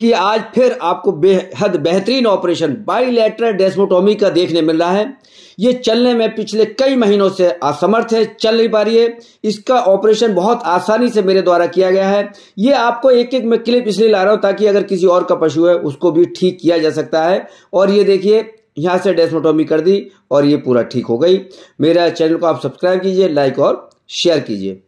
कि आज फिर आपको बेहद बेहतरीन ऑपरेशन बाइलेटरल डेस्मोटोमी का देखने मिल रहा है ये चलने में पिछले कई महीनों से असमर्थ है चल नहीं पा रही है इसका ऑपरेशन बहुत आसानी से मेरे द्वारा किया गया है ये आपको एक एक मैं क्लिप इसलिए ला रहा हूं ताकि अगर किसी और का पशु है उसको भी ठीक किया जा सकता है और ये देखिए यहाँ से डेस्मोटोमी कर दी और ये पूरा ठीक हो गई मेरा चैनल को आप सब्सक्राइब कीजिए लाइक और शेयर कीजिए